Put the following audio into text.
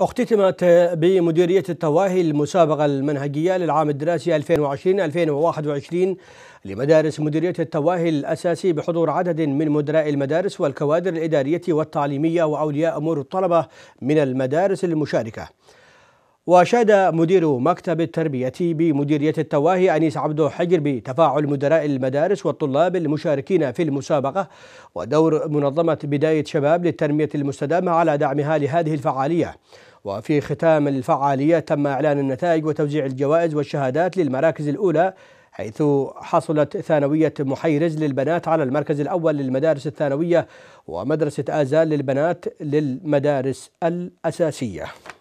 اختتمت بمديرية التواهي المسابقة المنهجية للعام الدراسي 2020-2021 لمدارس مديرية التواهي الأساسي بحضور عدد من مدراء المدارس والكوادر الإدارية والتعليمية وأولياء أمور الطلبة من المدارس المشاركة وأشاد مدير مكتب التربية بمديرية التواهي أنيس عبدو حجر بتفاعل مدراء المدارس والطلاب المشاركين في المسابقة ودور منظمة بداية شباب للتنمية المستدامة على دعمها لهذه الفعالية وفي ختام الفعالية تم إعلان النتائج وتوزيع الجوائز والشهادات للمراكز الأولى حيث حصلت ثانوية محيرز للبنات على المركز الأول للمدارس الثانوية ومدرسة آزال للبنات للمدارس الأساسية